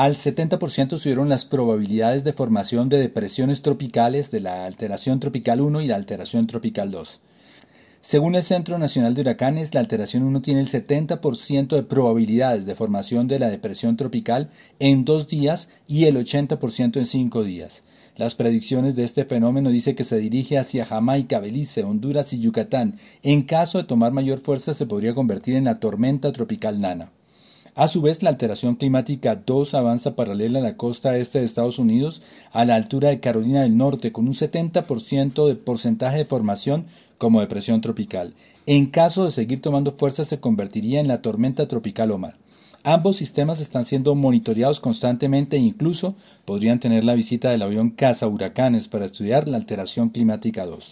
Al 70% subieron las probabilidades de formación de depresiones tropicales de la alteración tropical 1 y la alteración tropical 2. Según el Centro Nacional de Huracanes, la alteración 1 tiene el 70% de probabilidades de formación de la depresión tropical en dos días y el 80% en cinco días. Las predicciones de este fenómeno dicen que se dirige hacia Jamaica, Belice, Honduras y Yucatán. En caso de tomar mayor fuerza se podría convertir en la tormenta tropical Nana. A su vez, la alteración climática 2 avanza paralela a la costa este de Estados Unidos a la altura de Carolina del Norte con un 70% de porcentaje de formación como depresión tropical. En caso de seguir tomando fuerza se convertiría en la tormenta tropical Omar. Ambos sistemas están siendo monitoreados constantemente e incluso podrían tener la visita del avión Caza Huracanes para estudiar la alteración climática 2.